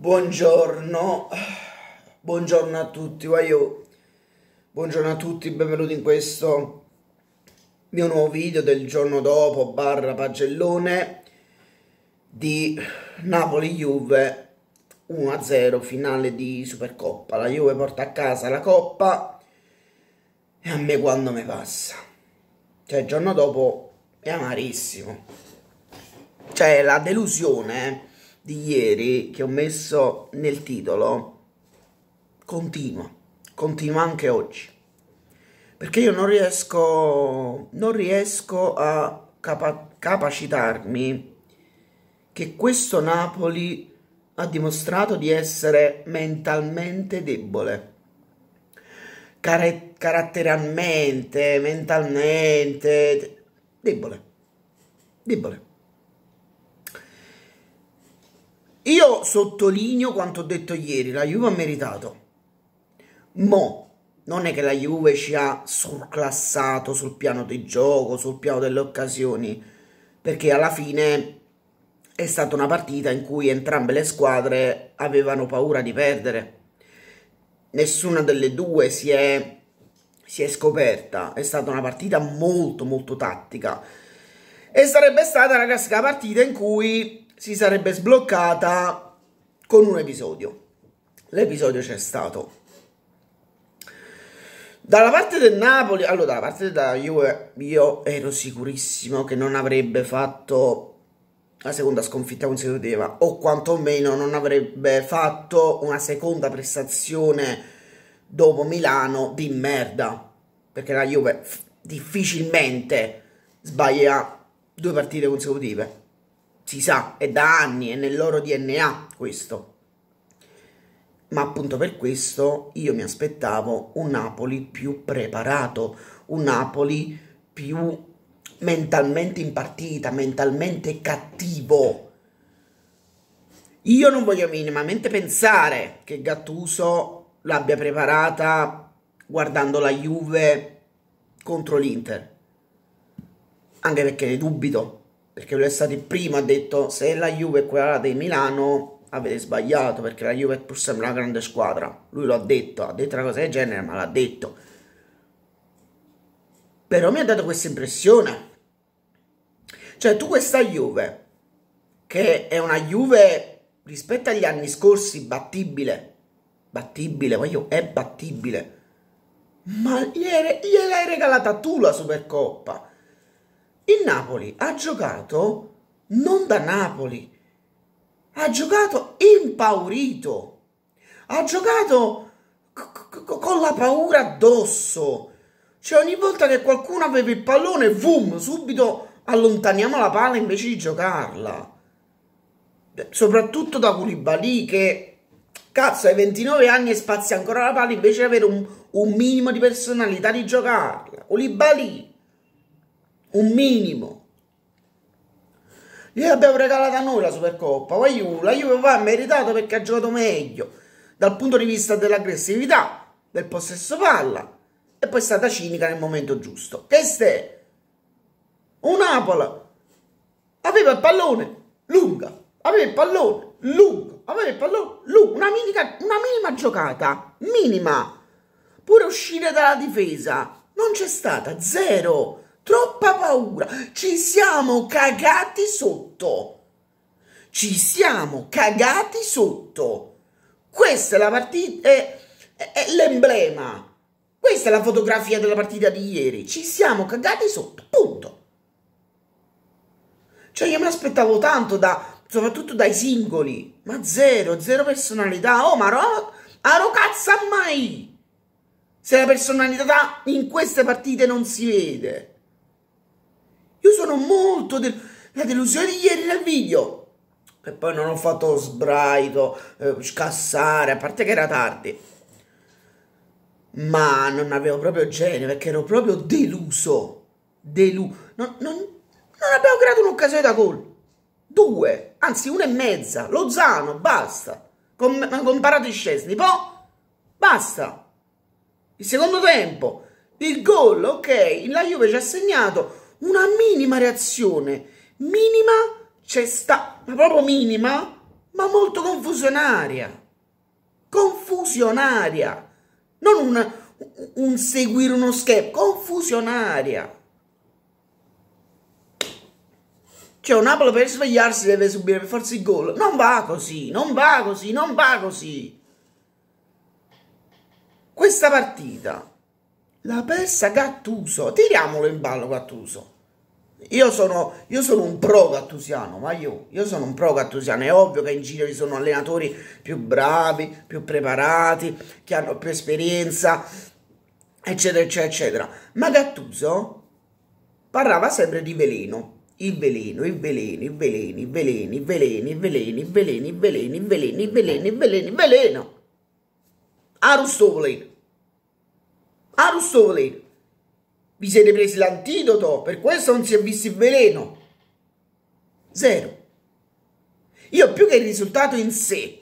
Buongiorno, buongiorno a tutti, Waio. buongiorno a tutti, benvenuti in questo mio nuovo video del giorno dopo, barra pagellone di Napoli-Juve 1-0, finale di Supercoppa, la Juve porta a casa la Coppa e a me quando mi passa, cioè il giorno dopo è amarissimo, cioè la delusione... Eh di ieri che ho messo nel titolo continua, continua anche oggi, perché io non riesco, non riesco a capa- capacitarmi che questo Napoli ha dimostrato di essere mentalmente debole, Car- caratterialmente, mentalmente debole, debole. Io sottolineo quanto ho detto ieri, la Juve ha meritato. Mo, non è che la Juve ci ha surclassato sul piano del gioco, sul piano delle occasioni, perché alla fine è stata una partita in cui entrambe le squadre avevano paura di perdere. Nessuna delle due si è, si è scoperta, è stata una partita molto molto tattica. E sarebbe stata, ragazzi, la partita in cui si sarebbe sbloccata con un episodio. L'episodio c'è stato. Dalla parte del Napoli, allora dalla parte della Juve, io ero sicurissimo che non avrebbe fatto la seconda sconfitta consecutiva o quantomeno non avrebbe fatto una seconda prestazione dopo Milano di merda, perché la Juve difficilmente sbaglia due partite consecutive si sa, è da anni, è nel loro DNA questo. Ma appunto per questo io mi aspettavo un Napoli più preparato, un Napoli più mentalmente in partita, mentalmente cattivo. Io non voglio minimamente pensare che Gattuso l'abbia preparata guardando la Juve contro l'Inter. Anche perché ne dubito perché lui è stato il primo ha detto se la Juve è quella di Milano avete sbagliato perché la Juve è pur sempre una grande squadra lui lo ha detto ha detto una cosa del genere ma l'ha detto però mi ha dato questa impressione cioè tu questa Juve che è una Juve rispetto agli anni scorsi battibile battibile voglio è battibile ma gliel'hai regalata tu la Supercoppa il Napoli ha giocato non da Napoli, ha giocato impaurito, ha giocato c- c- con la paura addosso. Cioè ogni volta che qualcuno aveva il pallone, boom, subito allontaniamo la palla invece di giocarla. Soprattutto da Koulibaly che, cazzo, hai 29 anni e spazia ancora la palla invece di avere un, un minimo di personalità di giocarla. Koulibaly un minimo. Gli abbiamo regalato a noi la Supercoppa, la Juve, la Juve va meritato perché ha giocato meglio dal punto di vista dell'aggressività, del possesso palla e poi è stata cinica nel momento giusto. Questo è un Napoli aveva il pallone lunga, aveva il pallone lungo, aveva il pallone lungo, una, minica, una minima giocata, minima, pure uscire dalla difesa, non c'è stata, zero troppa paura, ci siamo cagati sotto. Ci siamo cagati sotto. Questa è la partita, è, è, è l'emblema. Questa è la fotografia della partita di ieri. Ci siamo cagati sotto, punto. Cioè io mi aspettavo tanto da, soprattutto dai singoli, ma zero, zero personalità. Oh, ma ro, aro cazza mai! Se la personalità in queste partite non si vede. Io sono molto del- la delusione di ieri nel video. E poi non ho fatto sbraito, eh, scassare, a parte che era tardi. Ma non avevo proprio genio perché ero proprio deluso. Deluso. Non, non, non abbiamo creato un'occasione da gol. Due, anzi una e mezza. Lozano, basta. Con, con Parati Scesni. Poi, basta. Il secondo tempo. Il gol, ok. La Juve ci ha segnato una minima reazione, minima c'è sta, ma proprio minima, ma molto confusionaria. Confusionaria. Non un, un seguire uno schermo, confusionaria. Cioè, un Napoli per svegliarsi deve subire per forza il gol. Non va così, non va così, non va così. Questa partita la persa Gattuso, tiriamolo in ballo Gattuso. Io sono, io sono, un pro gattusiano, ma io, io, sono un pro gattusiano. È ovvio che in giro ci sono allenatori più bravi, più preparati, che hanno più esperienza, eccetera, eccetera, eccetera. Ma Gattuso parlava sempre di veleno. Il veleno, il veleno, il veleno, il veleno, il veleno, il veleno, il veleno, il veleno, il veleno, il veleno, il veleno, il veleno. Arustolino. Arus Voleno. Vi siete presi l'antidoto, per questo non si è visto il veleno. Zero. Io più che il risultato in sé,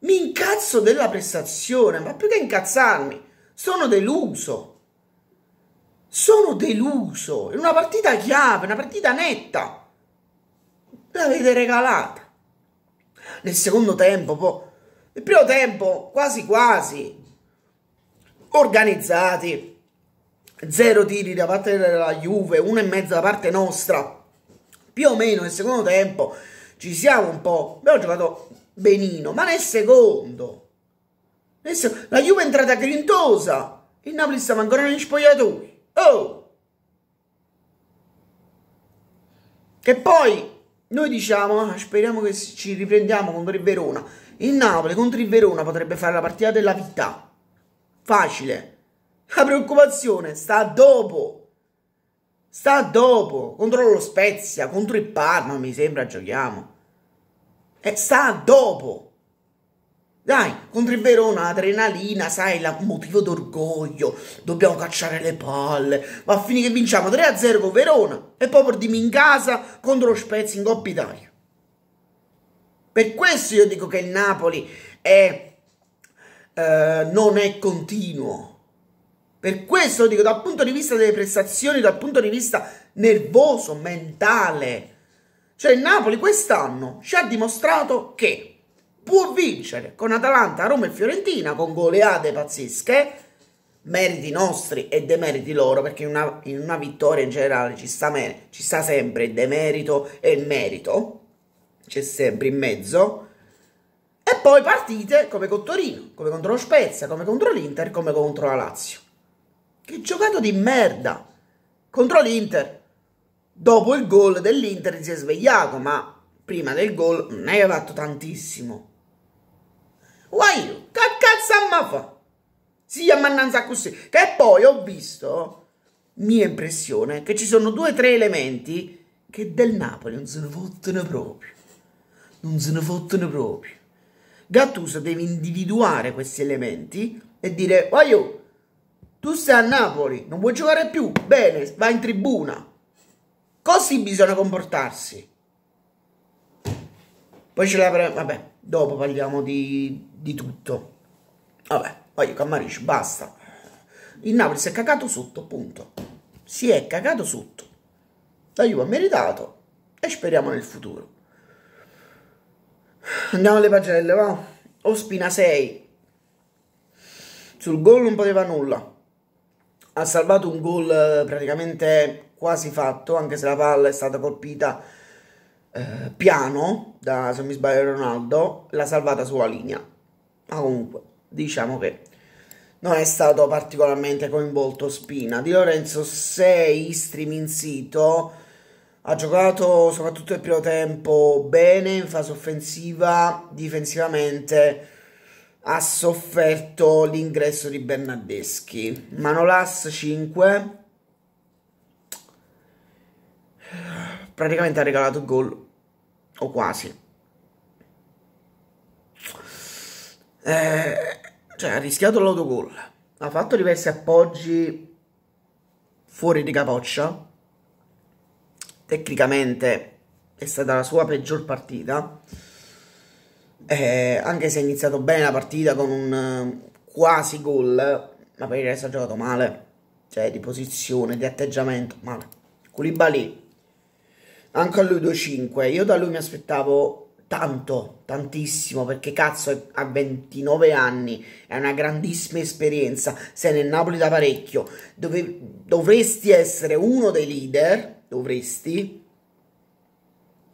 mi incazzo della prestazione, ma più che incazzarmi, sono deluso. Sono deluso. In una partita chiave, una partita netta. L'avete regalata. Nel secondo tempo, po', nel primo tempo, quasi quasi, organizzati, zero tiri da parte della Juve, uno e mezzo da parte nostra, più o meno nel secondo tempo ci siamo un po', abbiamo giocato benino, ma nel secondo, nel sec la Juve è entrata grintosa, il Napoli stava ancora negli spogliatoi, oh! Che poi noi diciamo, ah, speriamo che ci riprendiamo contro il Verona. Il Napoli contro il Verona potrebbe fare la partita della vita. Facile. La preoccupazione sta dopo. Sta dopo. Contro lo Spezia, contro il Parma, mi sembra, giochiamo. E sta dopo. Dai, contro il Verona, adrenalina, sai, la, motivo d'orgoglio, dobbiamo cacciare le palle. Ma a finire che vinciamo 3-0 con Verona e poi portiamo in casa contro lo Spezia in Coppa Italia. Per questo io dico che il Napoli è eh, non è continuo. Per questo dico, dal punto di vista delle prestazioni, dal punto di vista nervoso, mentale, cioè il Napoli quest'anno ci ha dimostrato che può vincere con Atalanta, Roma e Fiorentina con goleade pazzesche, meriti nostri e demeriti loro, perché in una, in una vittoria in generale ci sta, ci sta sempre il demerito e il merito, c'è sempre in mezzo e poi partite come con Torino, come contro lo Spezia, come contro l'Inter, come contro la Lazio. Che giocato di merda! Contro l'Inter, dopo il gol dell'Inter si è svegliato, ma prima del gol non è che fatto tantissimo. Guai, che cazzo ma fa? Sì, a mannanza così. Che poi ho visto, mia impressione, che ci sono due o tre elementi che del Napoli non se ne fottono proprio. Non se ne fottono proprio. Gattuso deve individuare questi elementi e dire, Oio, tu sei a Napoli, non vuoi giocare più, bene, vai in tribuna. Così bisogna comportarsi. Poi ce l'avremo, vabbè, dopo parliamo di, di tutto. Vabbè, voglio Cammaricci, basta. Il Napoli si è cagato sotto, punto. Si è cagato sotto. La Juve ha meritato e speriamo nel futuro. Andiamo alle pagelle, va. Ospina 6. Sul gol non poteva nulla. Ha salvato un gol eh, praticamente quasi fatto, anche se la palla è stata colpita eh, piano da, se mi sbaglio, Ronaldo. L'ha salvata sulla linea. Ma comunque, diciamo che non è stato particolarmente coinvolto Spina. Di Lorenzo 6, streaming sito ha giocato soprattutto il primo tempo bene in fase offensiva, difensivamente ha sofferto l'ingresso di Bernardeschi. Manolas 5 praticamente ha regalato gol o quasi. Eh, cioè ha rischiato l'autogol, ha fatto diversi appoggi fuori di capoccia tecnicamente è stata la sua peggior partita. Eh, anche se ha iniziato bene la partita con un eh, quasi gol, ma per il resto ha giocato male, cioè di posizione, di atteggiamento, male. Koulibaly, anche a lui 2-5, io da lui mi aspettavo tanto, tantissimo, perché cazzo ha 29 anni, è una grandissima esperienza, sei nel Napoli da parecchio, dove dovresti essere uno dei leader dovresti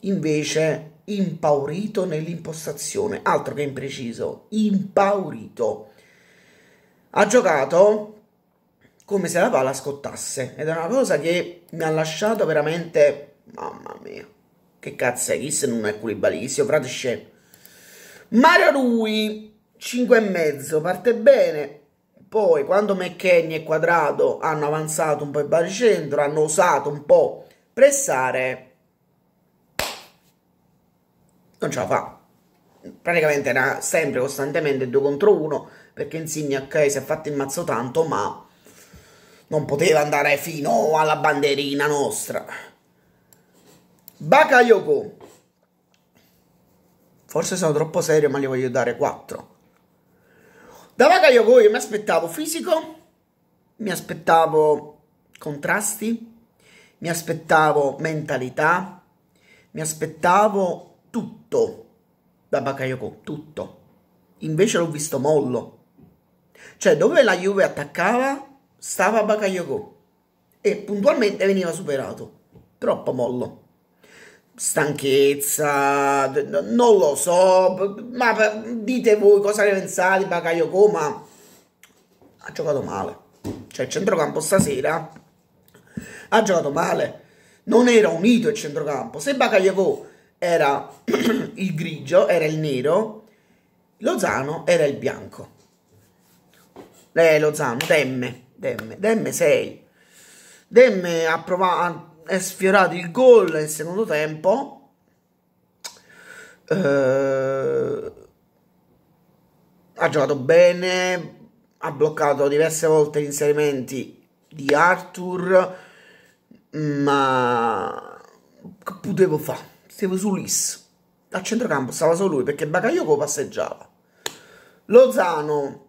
invece impaurito nell'impostazione, altro che impreciso, impaurito. Ha giocato come se la palla scottasse ed è una cosa che mi ha lasciato veramente mamma mia. Che cazzo è? Chi se non è Culibali? Fratisce? Mario Rui 5,5 parte bene. Poi quando McKenny e Quadrado hanno avanzato un po' il baricentro, hanno usato un po' pressare non ce la fa praticamente era sempre costantemente 2 contro 1 perché Insigne ok si è fatto il mazzo tanto ma non poteva andare fino alla banderina nostra Bakayoko forse sono troppo serio ma gli voglio dare 4 da Bakayoko io mi aspettavo fisico mi aspettavo contrasti mi aspettavo mentalità, mi aspettavo tutto da Bakayoko, tutto. Invece l'ho visto mollo. Cioè, dove la Juve attaccava, stava Bakayoko. E puntualmente veniva superato. Troppo mollo. Stanchezza, non lo so, ma dite voi cosa ne pensate di Bakayoko, ma ha giocato male. Cioè, il centrocampo stasera ha giocato male. Non era unito il centrocampo. Se Bakayoko era il grigio, era il nero, Lozano era il bianco. Eh, Lozano, Demme, Demme, Demme 6. Demme ha provato, è sfiorato il gol nel secondo tempo. Uh, ha giocato bene, ha bloccato diverse volte gli inserimenti di Arthur ma che potevo fare? Stavo su Lis. A centrocampo stava solo lui perché Bakayoko passeggiava. Lozano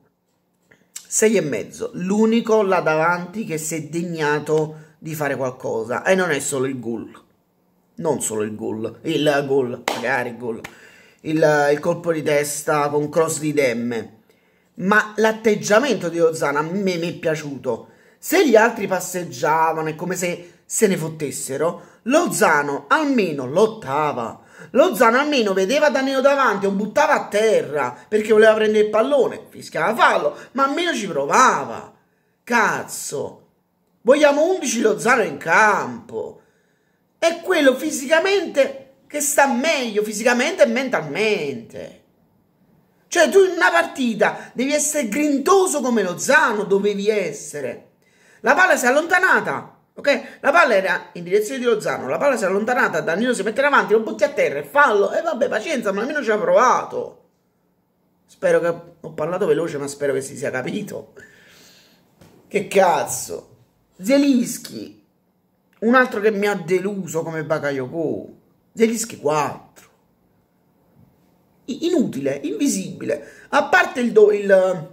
6 e mezzo, l'unico là davanti che si è degnato di fare qualcosa e non è solo il gol. Non solo il gol, il gol, magari il gol. Il, il, colpo di testa con cross di Demme. Ma l'atteggiamento di Lozano a me mi è piaciuto. Se gli altri passeggiavano è come se se ne fottessero, Lozano almeno lottava. Lozano almeno vedeva Danilo davanti lo buttava a terra perché voleva prendere il pallone, fischiava fallo, ma almeno ci provava. Cazzo, vogliamo 11 Lozano in campo. È quello fisicamente che sta meglio, fisicamente e mentalmente. Cioè tu in una partita devi essere grintoso come Lozano, dovevi essere. La palla si è allontanata, Ok? La palla era in direzione di Lozano, la palla si è allontanata, Danilo si mette in avanti, lo butti a terra e fallo. E vabbè, pazienza, ma almeno ci ha provato. Spero che ho parlato veloce, ma spero che si sia capito. Che cazzo. Zelischi, un altro che mi ha deluso come Bakayoko. Zelischi 4. Inutile, invisibile. A parte il, do, il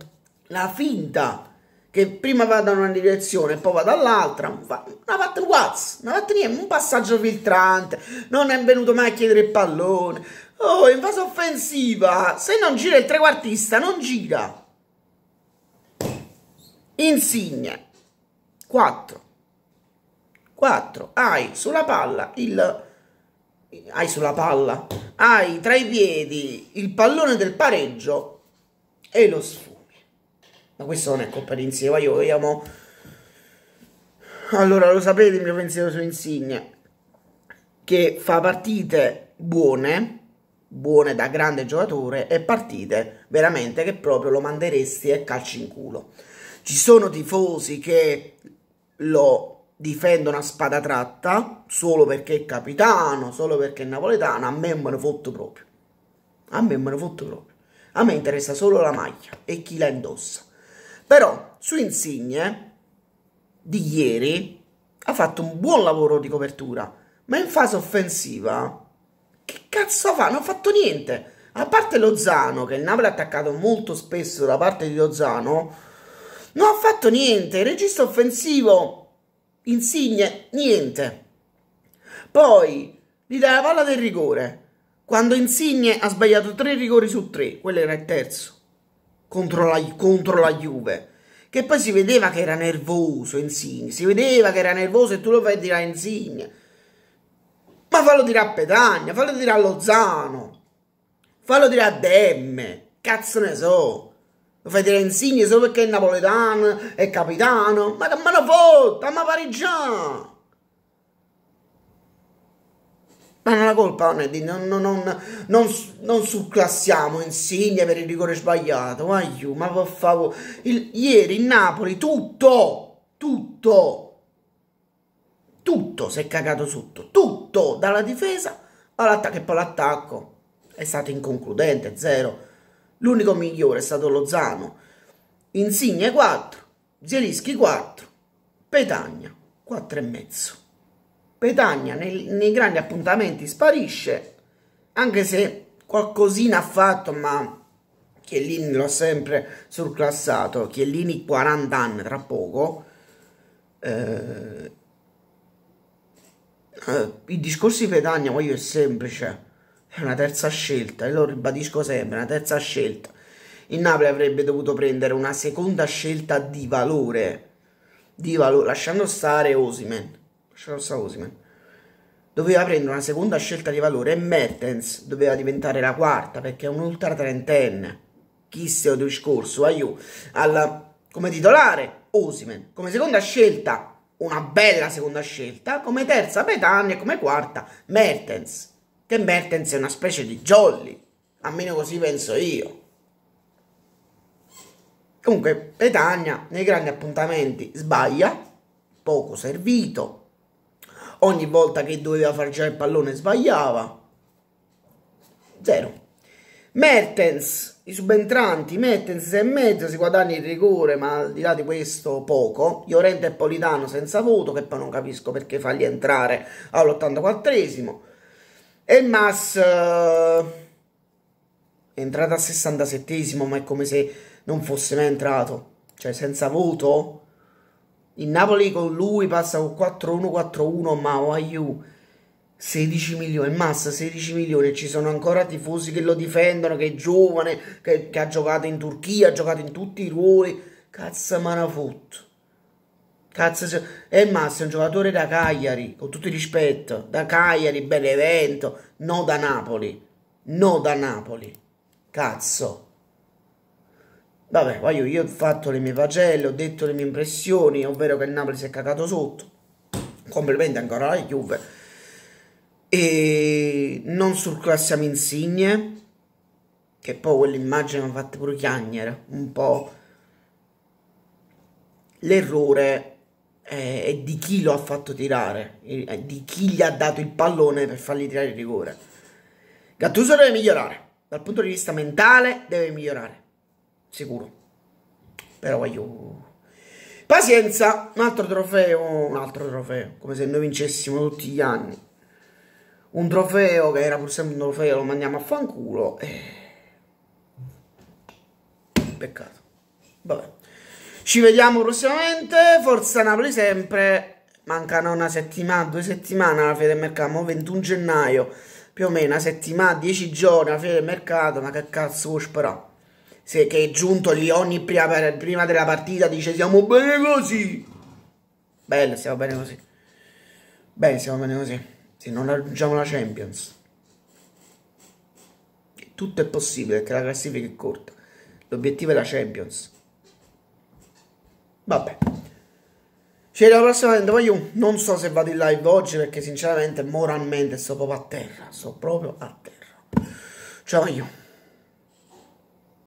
la finta che prima va da una direzione e poi va dall'altra, va, non ha fatto guazzo, non ha fatto niente, un passaggio filtrante, non è venuto mai a chiedere il pallone. Oh, in fase offensiva, se non gira il trequartista, non gira. Insigne, 4. 4. Hai sulla palla il... Hai sulla palla, hai tra i piedi il pallone del pareggio e lo sfido ma questo non è colpa di Insigne, io vogliamo... Allora, lo sapete il mio pensiero su Insigne, che fa partite buone, buone da grande giocatore, e partite veramente che proprio lo manderesti e calci in culo. Ci sono tifosi che lo difendono a spada tratta solo perché è capitano, solo perché è napoletano, a me me ne fotto proprio. A me me ne fotto proprio. A me interessa solo la maglia e chi la indossa. Però su Insigne di ieri ha fatto un buon lavoro di copertura, ma in fase offensiva che cazzo fa? Non ha fatto niente. A parte Lozano, che il Napoli ha attaccato molto spesso da parte di Lozano, non ha fatto niente. Il regista offensivo, Insigne, niente. Poi gli dà la palla del rigore. Quando Insigne ha sbagliato tre rigori su tre, quello era il terzo contro la, contro la Juve. Che poi si vedeva che era nervoso Insigne, si vedeva che era nervoso e tu lo fai dire a Insigne. Ma fallo dire a Petagna, fallo dire a Lozano, fallo dire a Demme, cazzo ne so. Lo fai dire a Insigne solo perché è napoletano, è capitano, ma, me lo fotta, ma pareggiano. Ma non la colpa non è di non, non, non, non, non subclassiamo Insigne per il rigore sbagliato. Aiù, ma per favore. Il, ieri in Napoli tutto, tutto, tutto si è cagato sotto. Tutto, dalla difesa all'attacco e poi l'attacco. È stato inconcludente, zero. L'unico migliore è stato Lozano. Insigne 4, Zielischi 4, Petagna 4 e mezzo. Petagna nei, nei grandi appuntamenti sparisce, anche se qualcosina ha fatto, ma Chiellini l'ho sempre surclassato, Chiellini 40 anni tra poco, eh, eh, i discorsi Petagna voglio è semplice, è una terza scelta, e lo ribadisco sempre, una terza scelta. Il Napoli avrebbe dovuto prendere una seconda scelta di valore, di valore lasciando stare Osimen Scharsa Osiman, doveva prendere una seconda scelta di valore e Mertens doveva diventare la quarta perché è un ultra trentenne. Chissà il discorso, aiù, ah, alla, come titolare Osimen, come seconda scelta una bella seconda scelta, come terza Betania e come quarta Mertens, che Mertens è una specie di jolly, almeno così penso io. Comunque, Petagna nei grandi appuntamenti sbaglia, poco servito, ogni volta che doveva far già il pallone sbagliava. Zero. Mertens, i subentranti, Mertens e mezzo si guadagna il rigore, ma al di là di questo poco. Llorente e Politano senza voto, che poi non capisco perché farli entrare all'84esimo. E Mas eh, è entrato al 67esimo, ma è come se non fosse mai entrato. Cioè, senza voto il Napoli con lui passa con 4-1-4-1, ma Waiu 16 milioni, massa 16 milioni, ci sono ancora tifosi che lo difendono, che è giovane, che, che ha giocato in Turchia, ha giocato in tutti i ruoli, cazzo manafotto. Cazzo, e Massa è un giocatore da Cagliari, con tutto il rispetto, da Cagliari, Benevento, no da Napoli, no da Napoli, cazzo. Vabbè, voglio, io ho fatto le mie pagelle, ho detto le mie impressioni, ovvero che il Napoli si è cagato sotto, complimenti ancora alla Juve, e non surclassiamo Insigne, che poi quell'immagine mi ha fatto pure chiagnere, un po'. L'errore è, è di chi lo ha fatto tirare, è di chi gli ha dato il pallone per fargli tirare il rigore. Gattuso deve migliorare, dal punto di vista mentale deve migliorare sicuro. Però voglio... Pazienza, un altro trofeo, un altro trofeo, come se noi vincessimo tutti gli anni. Un trofeo che era pur sempre un trofeo, lo mandiamo a fanculo. Peccato. Vabbè. Ci vediamo prossimamente, Forza Napoli sempre. Mancano una settimana, due settimane alla fede del mercato, 21 gennaio, più o meno una settimana, 10 giorni alla fede del mercato, ma che cazzo vuoi sperare? se, che è giunto lì ogni prima, prima della partita dice siamo bene così. Bello, siamo bene così. Bene, siamo bene così. Se non raggiungiamo la Champions. Tutto è possibile perché la classifica è corta. L'obiettivo è la Champions. Vabbè. Ci vediamo prossimamente, poi io non so se vado in live oggi perché sinceramente moralmente sto proprio a terra, sto proprio a terra. Ciao io.